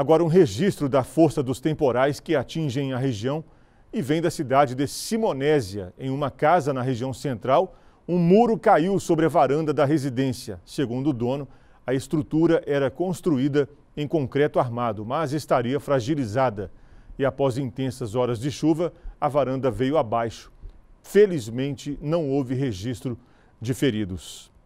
Agora, um registro da força dos temporais que atingem a região e vem da cidade de Simonésia. Em uma casa na região central, um muro caiu sobre a varanda da residência. Segundo o dono, a estrutura era construída em concreto armado, mas estaria fragilizada. E após intensas horas de chuva, a varanda veio abaixo. Felizmente, não houve registro de feridos.